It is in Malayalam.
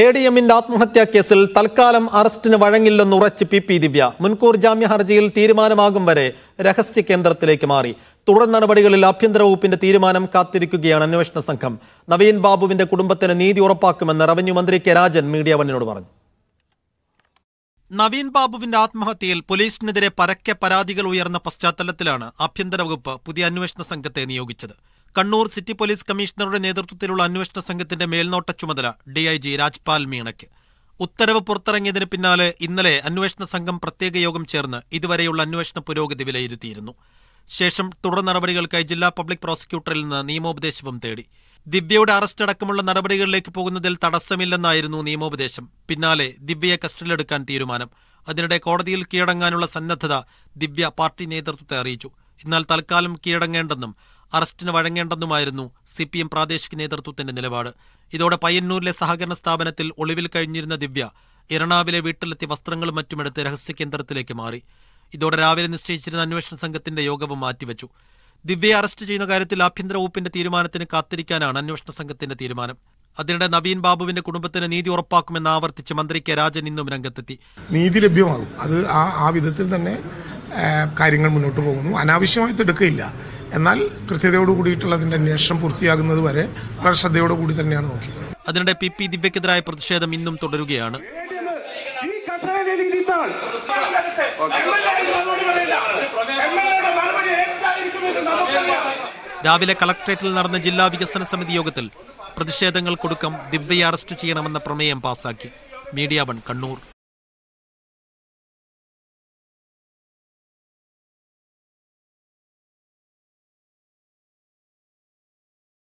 എ ഡി എമ്മിന്റെ ആത്മഹത്യാ കേസിൽ തൽക്കാലം അറസ്റ്റിന് വഴങ്ങില്ലെന്ന് ഉറച്ച് പി പി ദിവ്യ മുൻകൂർ ജാമ്യ ഹർജിയിൽ തീരുമാനമാകും വരെ രഹസ്യ കേന്ദ്രത്തിലേക്ക് മാറി തുടർ നടപടികളിൽ ആഭ്യന്തര വകുപ്പിന്റെ തീരുമാനം കാത്തിരിക്കുകയാണ് അന്വേഷണ സംഘം നവീൻ ബാബുവിന്റെ കുടുംബത്തിന് നീതി ഉറപ്പാക്കുമെന്ന് റവന്യൂ മന്ത്രി കെ രാജൻ മീഡിയ വണ്ണിനോട് പറഞ്ഞു നവീൻ ബാബുവിന്റെ ആത്മഹത്യയിൽ പോലീസിനെതിരെ പരക്കെ പരാതികൾ ഉയർന്ന പശ്ചാത്തലത്തിലാണ് ആഭ്യന്തര വകുപ്പ് പുതിയ അന്വേഷണ സംഘത്തെ നിയോഗിച്ചത് കണ്ണൂർ സിറ്റി പോലീസ് കമ്മീഷണറുടെ നേതൃത്വത്തിലുള്ള അന്വേഷണ സംഘത്തിന്റെ മേൽനോട്ട ചുമതല ഡിഐജി രാജ്പാൽ മീണയ്ക്ക് ഉത്തരവ് പുറത്തിറങ്ങിയതിന് പിന്നാലെ ഇന്നലെ അന്വേഷണ സംഘം പ്രത്യേക യോഗം ചേർന്ന് ഇതുവരെയുള്ള അന്വേഷണ പുരോഗതി വിലയിരുത്തിയിരുന്നു ശേഷം തുടർ നടപടികൾക്കായി ജില്ലാ പബ്ലിക് പ്രോസിക്യൂട്ടറിൽ നിന്ന് നിയമോപദേശവും തേടി ദിവ്യയുടെ അറസ്റ്റ് അടക്കമുള്ള നടപടികളിലേക്ക് പോകുന്നതിൽ തടസ്സമില്ലെന്നായിരുന്നു നിയമോപദേശം പിന്നാലെ ദിവ്യയെ കസ്റ്റഡിയിലെടുക്കാൻ തീരുമാനം അതിനിടെ കോടതിയിൽ കീഴടങ്ങാനുള്ള സന്നദ്ധത ദിവ്യ പാർട്ടി നേതൃത്വത്തെ അറിയിച്ചു എന്നാൽ തൽക്കാലം കീഴടങ്ങേണ്ടെന്നും അറസ്റ്റിന് വഴങ്ങേണ്ടെന്നുമായിരുന്നു സി പി എം പ്രാദേശിക നേതൃത്വത്തിന്റെ നിലപാട് ഇതോടെ പയ്യന്നൂരിലെ സഹകരണ സ്ഥാപനത്തിൽ ഒളിവിൽ കഴിഞ്ഞിരുന്ന ദിവ്യ എറണാവിലെ വീട്ടിലെത്തി വസ്ത്രങ്ങളും മറ്റുമെടുത്ത് രഹസ്യ കേന്ദ്രത്തിലേക്ക് മാറി ഇതോടെ രാവിലെ നിശ്ചയിച്ചിരുന്ന അന്വേഷണ സംഘത്തിന്റെ യോഗവും മാറ്റിവെച്ചു ദിവ്യയെ അറസ്റ്റ് ചെയ്യുന്ന കാര്യത്തിൽ ആഭ്യന്തര വകുപ്പിന്റെ തീരുമാനത്തിന് കാത്തിരിക്കാനാണ് അന്വേഷണ സംഘത്തിന്റെ തീരുമാനം അതിനിടെ നവീൻ ബാബുവിന്റെ കുടുംബത്തിന് നീതി ഉറപ്പാക്കുമെന്ന് ആവർത്തിച്ച് മന്ത്രി കെ രാജൻ ഇന്നും രംഗത്തെത്തി നീതി ലഭ്യമാകും അത് ആ ആ വിധത്തിൽ തന്നെ കാര്യങ്ങൾ മുന്നോട്ട് പോകുന്നു അനാവശ്യമായിട്ട് എടുക്കില്ല എന്നാൽ കൃത്യതയോട് കൂടിയിട്ടുള്ള അതിന്റെ അന്വേഷണം പൂർത്തിയാകുന്നത് വരെ വളരെ ശ്രദ്ധയോടു കൂടി തന്നെയാണ് നോക്കിയത് അതിനിടെ പി പി ദിവ്യക്കെതിരായ പ്രതിഷേധം ഇന്നും തുടരുകയാണ് രാവിലെ കളക്ട്രേറ്റിൽ നടന്ന ജില്ലാ വികസന സമിതി യോഗത്തിൽ പ്രതിഷേധങ്ങൾക്കൊടുക്കം ദിവ്യയെ അറസ്റ്റ് ചെയ്യണമെന്ന പ്രമേയം പാസാക്കി മീഡിയ വൺ കണ്ണൂർ